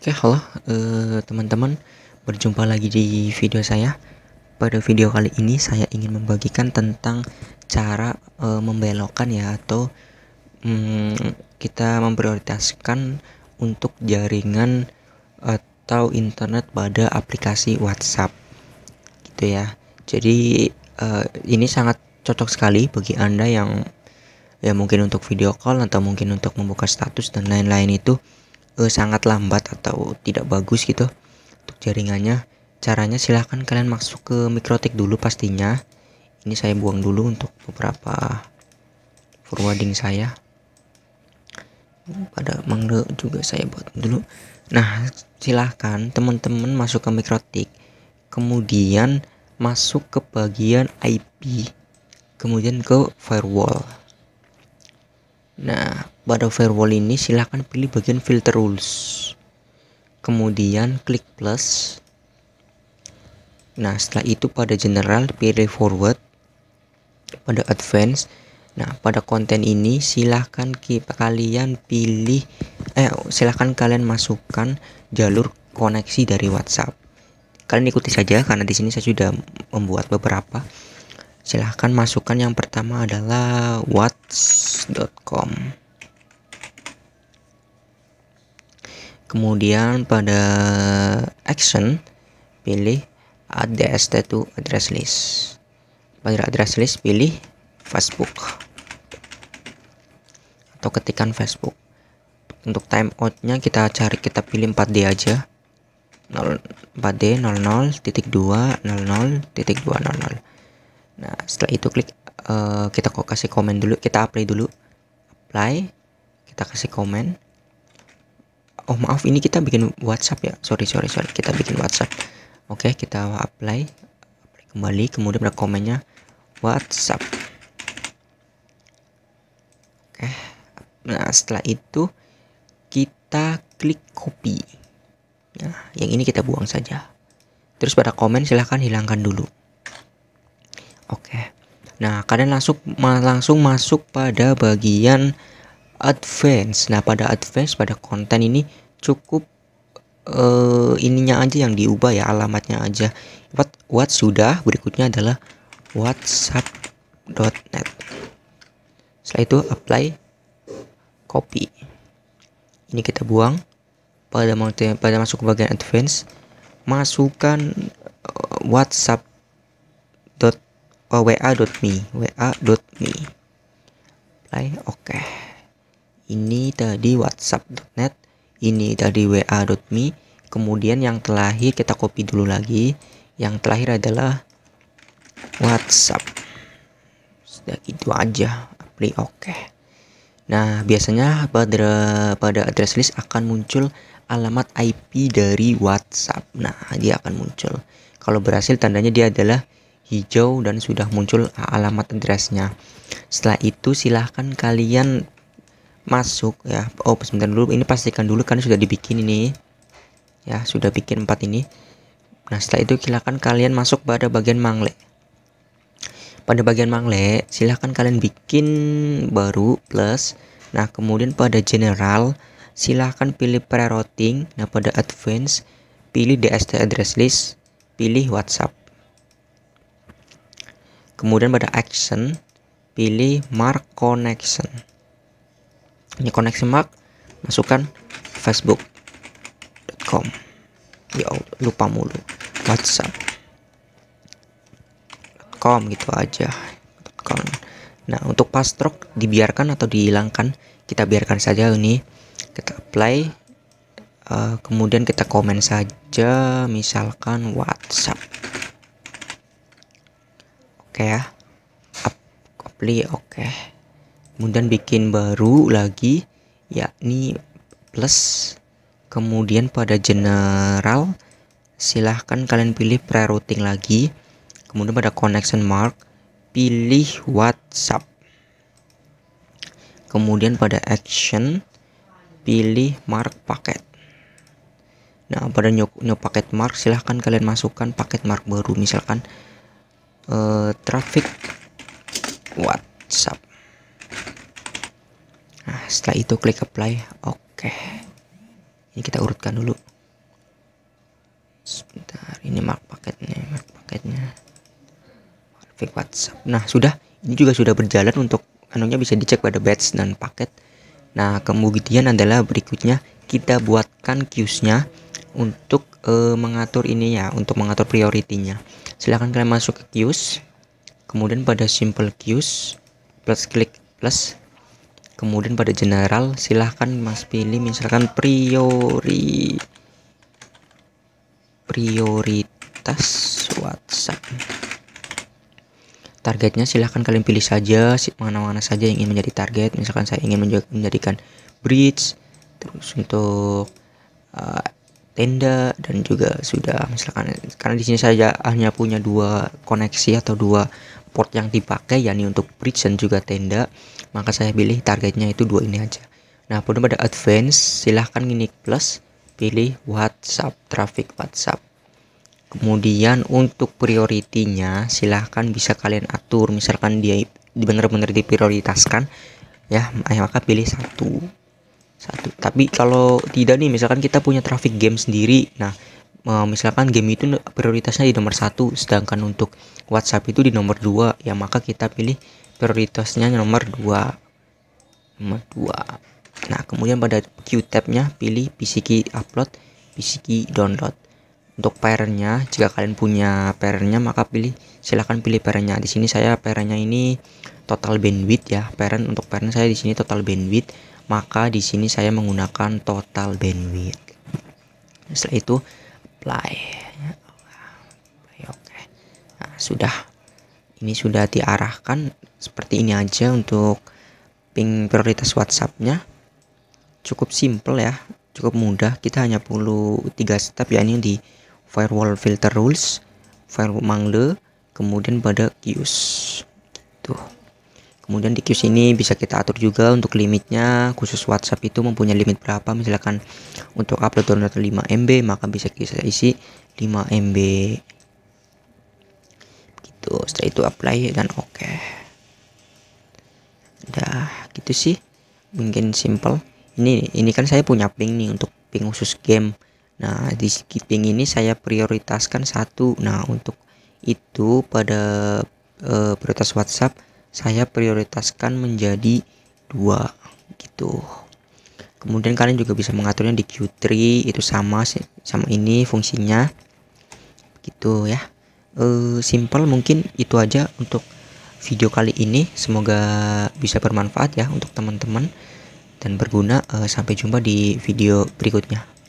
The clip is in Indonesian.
Oke, okay, halo eh, teman-teman. Berjumpa lagi di video saya. Pada video kali ini saya ingin membagikan tentang cara uh, membelokkan ya atau um, kita memprioritaskan untuk jaringan atau internet pada aplikasi WhatsApp. Gitu ya. Jadi uh, ini sangat cocok sekali bagi Anda yang ya mungkin untuk video call atau mungkin untuk membuka status dan lain-lain itu eh, sangat lambat atau tidak bagus gitu untuk jaringannya caranya silahkan kalian masuk ke mikrotik dulu pastinya ini saya buang dulu untuk beberapa forwarding saya pada mangle juga saya buat dulu nah silahkan teman-teman masuk ke mikrotik kemudian masuk ke bagian IP kemudian ke firewall nah pada firewall ini silahkan pilih bagian filter rules kemudian klik plus nah setelah itu pada general pilih forward pada advance nah pada konten ini silahkan kita, kalian pilih eh silahkan kalian masukkan jalur koneksi dari WhatsApp kalian ikuti saja karena di sini saya sudah membuat beberapa silahkan masukkan yang pertama adalah whats.com kemudian pada action pilih add dst to address list pada address list pilih Facebook atau ketikan Facebook untuk time nya kita cari kita pilih 4D aja 4D 00.2 nah setelah itu klik uh, kita kok kasih komen dulu kita apply dulu apply kita kasih komen oh maaf ini kita bikin WhatsApp ya sorry sorry sorry kita bikin WhatsApp oke kita apply, apply kembali kemudian ada komennya WhatsApp oke nah setelah itu kita klik copy nah yang ini kita buang saja terus pada komen silahkan hilangkan dulu oke nah kalian langsung langsung masuk pada bagian advance. Nah, pada advance pada konten ini cukup uh, ininya aja yang diubah ya alamatnya aja what what sudah berikutnya adalah whatsapp.net setelah itu apply copy ini kita buang pada pada masuk ke bagian advance masukkan uh, whatsapp dot uh, wa me apply oke okay. ini tadi whatsapp.net ini dari wa.me kemudian yang terakhir kita copy dulu lagi yang terakhir adalah WhatsApp sudah gitu aja apply oke okay. nah biasanya pada pada address list akan muncul alamat IP dari WhatsApp nah dia akan muncul kalau berhasil tandanya dia adalah hijau dan sudah muncul alamat addressnya setelah itu silahkan kalian masuk ya oh sebentar dulu ini pastikan dulu karena sudah dibikin ini ya sudah bikin empat ini nah setelah itu silahkan kalian masuk pada bagian mangle pada bagian mangle silahkan kalian bikin baru plus nah kemudian pada general silahkan pilih pre-routing nah pada advance pilih DST address list pilih WhatsApp kemudian pada action pilih mark connection ini koneksi mark masukkan facebook.com ya lupa mulu whatsapp.com gitu aja com. nah untuk pastrok dibiarkan atau dihilangkan kita biarkan saja ini kita apply uh, kemudian kita komen saja misalkan whatsapp oke okay ya apply oke okay kemudian bikin baru lagi yakni plus kemudian pada general silahkan kalian pilih prerouting lagi kemudian pada connection mark pilih WhatsApp kemudian pada action pilih mark paket nah pada new, new paket mark silahkan kalian masukkan paket mark baru misalkan uh, traffic WhatsApp Nah, setelah itu klik apply. Oke. Ini kita urutkan dulu. Sebentar, ini mark paketnya, mark paketnya. Config WhatsApp. Nah, sudah. Ini juga sudah berjalan untuk anunya bisa dicek pada batch dan paket. Nah, kemudian adalah berikutnya kita buatkan queues-nya untuk e, mengatur ini ya, untuk mengatur prioritinya. Silahkan kalian masuk ke queues. Kemudian pada simple queues plus klik plus kemudian pada general silahkan mas pilih misalkan priori prioritas WhatsApp targetnya silahkan kalian pilih saja mana-mana saja yang ingin menjadi target misalkan saya ingin menjadikan bridge terus untuk uh, tenda dan juga sudah misalkan karena di sini saya hanya punya dua koneksi atau dua support yang dipakai yakni untuk bridge dan juga tenda maka saya pilih targetnya itu dua ini aja nah pun pada advance silahkan ini plus pilih whatsapp traffic whatsapp kemudian untuk prioritinya silahkan bisa kalian atur misalkan dia benar-benar diprioritaskan ya eh, maka pilih satu satu tapi kalau tidak nih misalkan kita punya traffic game sendiri nah Eh, misalkan game itu prioritasnya di nomor satu sedangkan untuk WhatsApp itu di nomor dua, ya maka kita pilih prioritasnya nomor dua. nomor 2 nah kemudian pada Q tabnya pilih key upload key download untuk parentnya jika kalian punya parentnya maka pilih silahkan pilih parentnya di sini saya parentnya ini total bandwidth ya parent untuk parent saya di sini total bandwidth maka di sini saya menggunakan total bandwidth setelah itu apply ya, oke nah, sudah ini sudah diarahkan seperti ini aja untuk ping prioritas WhatsAppnya cukup simple ya cukup mudah kita hanya perlu tiga step ya ini di firewall filter rules firewall mangle kemudian pada queues tuh kemudian di queue ini bisa kita atur juga untuk limitnya khusus WhatsApp itu mempunyai limit berapa misalkan untuk upload download 5 MB maka bisa kita isi 5 MB gitu setelah itu apply dan oke okay. dah gitu sih mungkin simple ini ini kan saya punya ping nih untuk ping khusus game nah di ping ini saya prioritaskan satu nah untuk itu pada uh, prioritas WhatsApp saya prioritaskan menjadi dua gitu kemudian kalian juga bisa mengaturnya di Q3 itu sama sama ini fungsinya gitu ya e, simple mungkin itu aja untuk video kali ini semoga bisa bermanfaat ya untuk teman-teman dan berguna e, sampai jumpa di video berikutnya